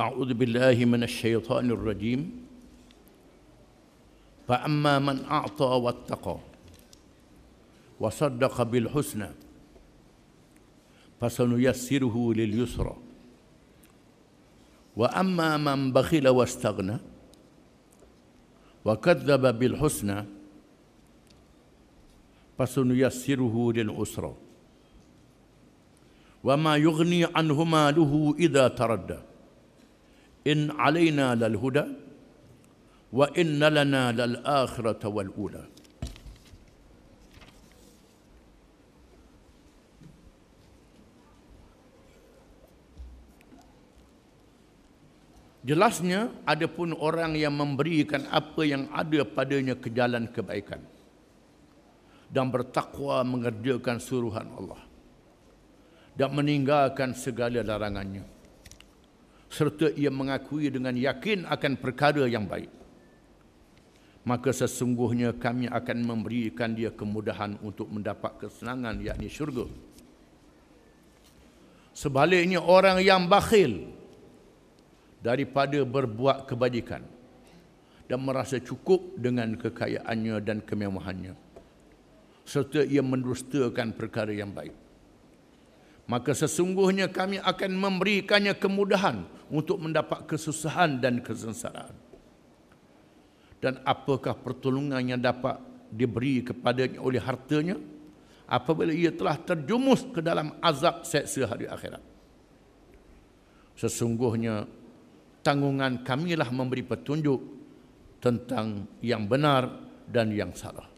أعوذ بالله من الشيطان الرجيم فأما من أعطى واتقى وصدق بالحسنى فسنيسره لليسرى وأما من بخل واستغنى وكذب بالحسنى فسنيسره للعسرى وما يغني عنه ماله إذا تردى in alaina lal huda wa inna lana lal akhirata wal ula Jelasnya ada pun orang yang memberikan apa yang ada padanya ke jalan kebaikan dan bertakwa mengerjakan suruhan Allah dan meninggalkan segala larangannya serta ia mengakui dengan yakin akan perkara yang baik maka sesungguhnya kami akan memberikan dia kemudahan untuk mendapat kesenangan yakni syurga sebaliknya orang yang bakhil daripada berbuat kebajikan dan merasa cukup dengan kekayaannya dan kemewahannya serta ia mendustakan perkara yang baik maka sesungguhnya kami akan memberikannya kemudahan untuk mendapat kesusahan dan kesengsaraan. Dan apakah pertolongan yang dapat diberi kepadanya oleh hartanya apabila ia telah terjumus ke dalam azab seksa hari akhirat. Sesungguhnya tanggungan kamilah memberi petunjuk tentang yang benar dan yang salah.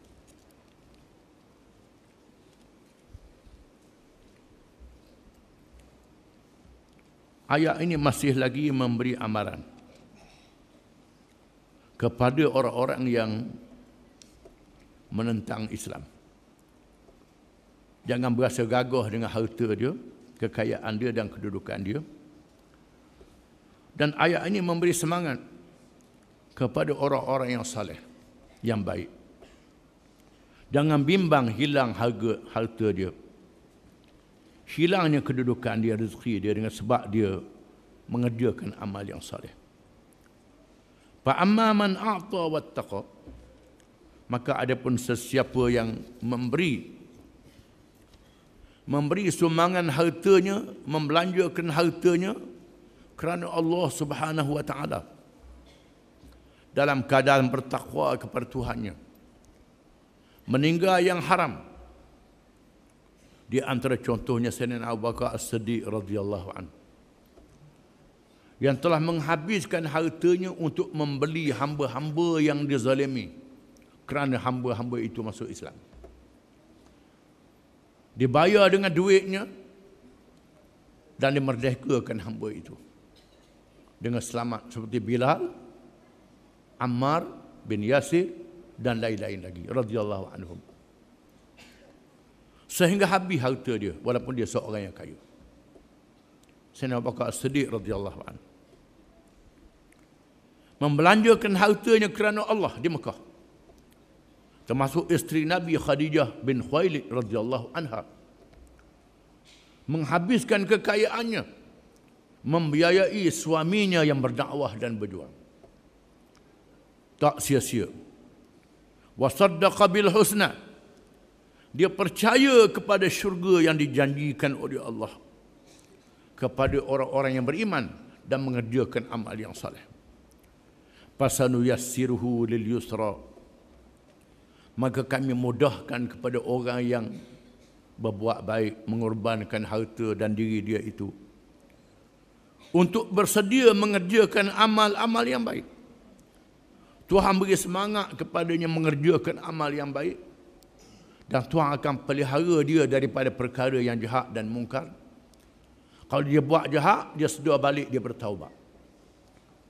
ayat ini masih lagi memberi amaran kepada orang-orang yang menentang Islam. Jangan berasa gagah dengan harta dia, kekayaan dia dan kedudukan dia. Dan ayat ini memberi semangat kepada orang-orang yang saleh, yang baik. Jangan bimbang hilang harga harta dia hilangnya kedudukan dia rezeki dia dengan sebab dia mengerjakan amal yang soleh. Fa amma man a'ta wattaqa maka ada pun sesiapa yang memberi memberi sumbangan hartanya membelanjakan hartanya kerana Allah Subhanahu wa taala dalam keadaan bertakwa kepada Tuhannya meninggal yang haram di antara contohnya Sayyidina Abu Bakar As-Siddiq radhiyallahu anhu yang telah menghabiskan hartanya untuk membeli hamba-hamba yang dizalimi kerana hamba-hamba itu masuk Islam dibayar dengan duitnya dan dimerdekakan hamba itu dengan selamat seperti Bilal Ammar bin Yasir dan lain-lain lagi radhiyallahu anhum sehingga habis harta dia walaupun dia seorang yang kaya. Sayyidina Abu Bakar Siddiq radhiyallahu anhu membelanjakan hartanya kerana Allah di Mekah. Termasuk isteri Nabi Khadijah bin Khuwailid radhiyallahu anha menghabiskan kekayaannya membiayai suaminya yang berdakwah dan berjuang. Tak sia-sia. Wa saddaqa bil husna dia percaya kepada syurga yang dijanjikan oleh Allah kepada orang-orang yang beriman dan mengerjakan amal yang saleh. Pasanu yassiruhu lil yusra. Maka kami mudahkan kepada orang yang berbuat baik mengorbankan harta dan diri dia itu untuk bersedia mengerjakan amal-amal yang baik. Tuhan beri semangat kepadanya mengerjakan amal yang baik dan Tuhan akan pelihara dia daripada perkara yang jahat dan mungkar. Kalau dia buat jahat, dia sedar balik, dia bertaubat.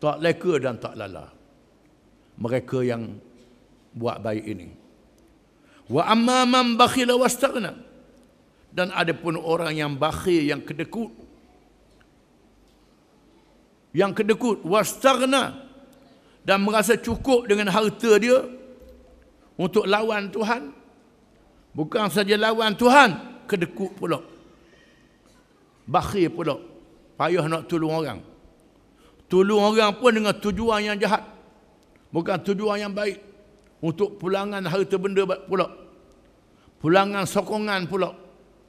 Tak leka dan tak lala. Mereka yang buat baik ini. Wa amman bakhila wastaghna. Dan ada pun orang yang bakhil yang kedekut. Yang kedekut wastaghna dan merasa cukup dengan harta dia untuk lawan Tuhan. Bukan saja lawan Tuhan, kedekut pula. Bakhir pula. Payah nak tolong orang. Tolong orang pun dengan tujuan yang jahat. Bukan tujuan yang baik. Untuk pulangan harta benda pula. Pulangan sokongan pula.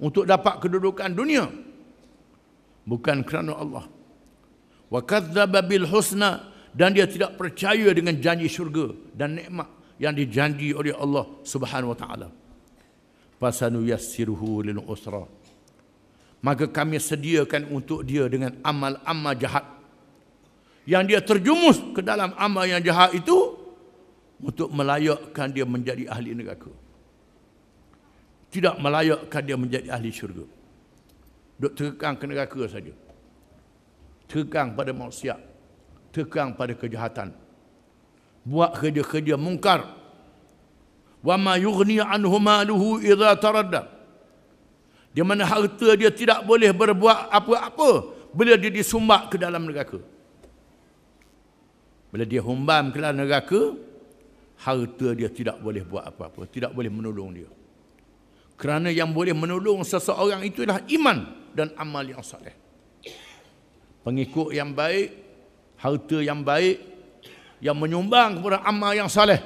Untuk dapat kedudukan dunia. Bukan kerana Allah. Wa kazzaba bil husna dan dia tidak percaya dengan janji syurga dan nikmat yang dijanji oleh Allah Subhanahu wa taala fasanu yassiruhu lil usra maka kami sediakan untuk dia dengan amal-amal jahat yang dia terjumus ke dalam amal yang jahat itu untuk melayakkan dia menjadi ahli neraka tidak melayakkan dia menjadi ahli syurga duk terkang ke neraka saja terkang pada maksiat terkang pada kejahatan buat kerja-kerja mungkar wama yughni anhu maluhu idza taradda di mana harta dia tidak boleh berbuat apa-apa bila dia disumbat ke dalam neraka bila dia humbam ke dalam neraka harta dia tidak boleh buat apa-apa tidak boleh menolong dia kerana yang boleh menolong seseorang itulah iman dan amal yang soleh pengikut yang baik harta yang baik yang menyumbang kepada amal yang soleh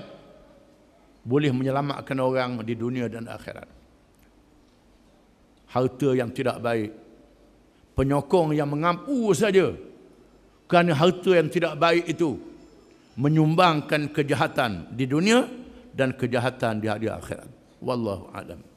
boleh menyelamatkan orang di dunia dan akhirat. Harta yang tidak baik, penyokong yang mengampu saja kerana harta yang tidak baik itu menyumbangkan kejahatan di dunia dan kejahatan di hari akhirat. Wallahu a'lam.